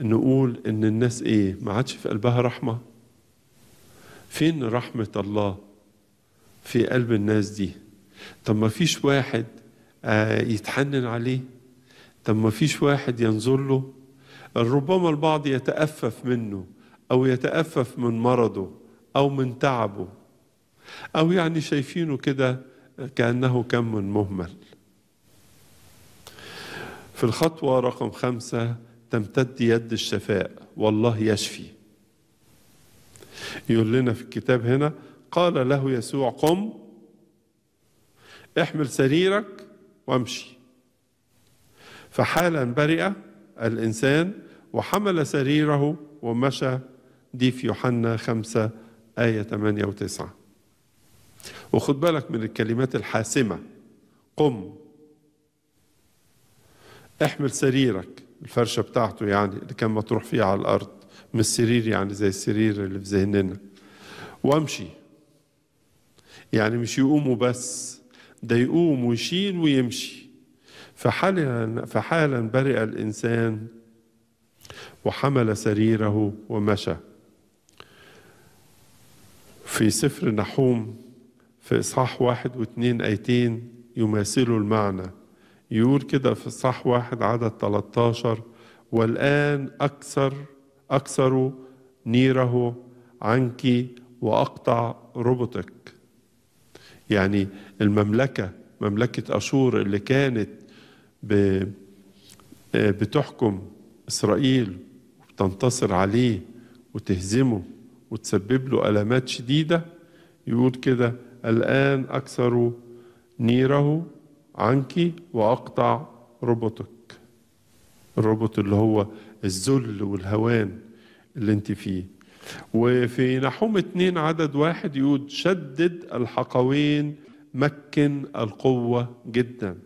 نقول ان الناس ايه ما عادش في قلبها رحمه فين رحمه الله في قلب الناس دي طب ما فيش واحد آه، يتحنن عليه طب ما فيش واحد ينظر له ربما البعض يتأفف منه أو يتأفف من مرضه أو من تعبه أو يعني شايفينه كده كأنه كم من مهمل في الخطوة رقم خمسة تمتد يد الشفاء والله يشفي يقول لنا في الكتاب هنا قال له يسوع قم احمل سريرك وامشي فحالا برئ الإنسان وحمل سريره ومشى دي في يوحنا 5 آية 8 و 9 وخد بالك من الكلمات الحاسمة قم احمل سريرك الفرشه بتاعته يعني اللي كان مطروح فيها على الارض من السرير يعني زي السرير اللي في ذهننا وامشي يعني مش يقوموا بس ده يقوم ويشيل ويمشي فحالا فحالا برئ الانسان وحمل سريره ومشى في سفر نحوم في إصحاح واحد واثنين آيتين يماثلوا المعنى يقول كده في الصح واحد عدد 13 والآن أكثر أكثر نيره عنك وأقطع ربطك يعني المملكة مملكة أشور اللي كانت بتحكم إسرائيل وبتنتصر عليه وتهزمه وتسبب له ألامات شديدة يقول كده الآن أكثر نيره عنك وأقطع ربطك الربط اللي هو الذل والهوان اللي انت فيه وفي نحوم اتنين عدد واحد يقول شدد الحقوين مكن القوة جدا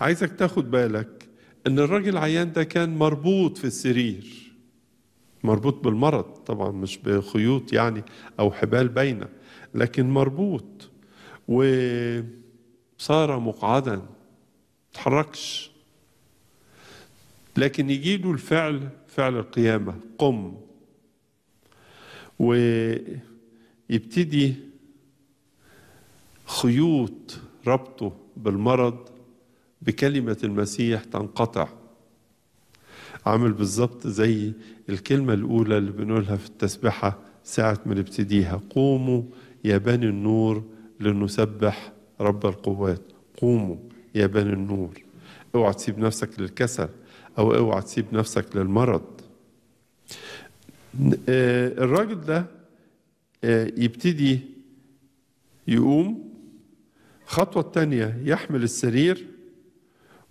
عايزك تاخد بالك ان الراجل عيان ده كان مربوط في السرير مربوط بالمرض طبعا مش بخيوط يعني او حبال باينه لكن مربوط و صار مقعدا تحركش لكن يجي له الفعل فعل القيامة قم ويبتدي خيوط ربطه بالمرض بكلمة المسيح تنقطع عامل بالظبط زي الكلمة الأولى اللي بنقولها في التسبحة ساعة ما نبتديها قوموا يا بني النور لنسبح رب القوات قوموا يا بني النور اوعى تسيب نفسك للكسل او اوعى تسيب نفسك للمرض آه، الراجل ده آه، يبتدي يقوم الخطوة الثانيه يحمل السرير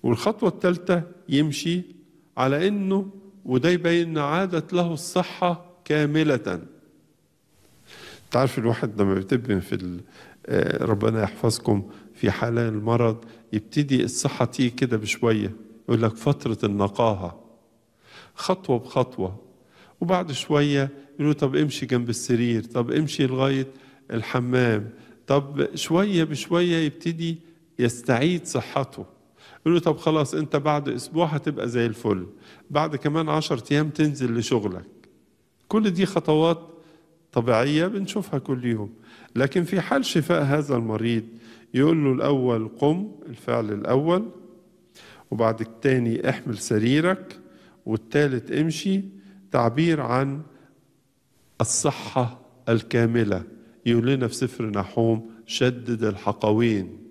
والخطوة التالتة يمشي على انه وده يبين عادت له الصحة كاملة تعرف الواحد لما بتبقى في آه، ربنا يحفظكم في حالة المرض يبتدي الصحة تيجي كده بشوية يقول لك فترة النقاهة خطوة بخطوة وبعد شوية يقولوا طب امشي جنب السرير طب امشي لغاية الحمام طب شوية بشوية يبتدي يستعيد صحته يقولوا طب خلاص انت بعد اسبوع هتبقى زي الفل بعد كمان عشر ايام تنزل لشغلك كل دي خطوات طبيعية بنشوفها كل يوم لكن في حال شفاء هذا المريض يقول له الأول قم الفعل الأول وبعد التاني احمل سريرك والتالت امشي تعبير عن الصحة الكاملة يقول لنا في سفر نحوم شدد الحقوين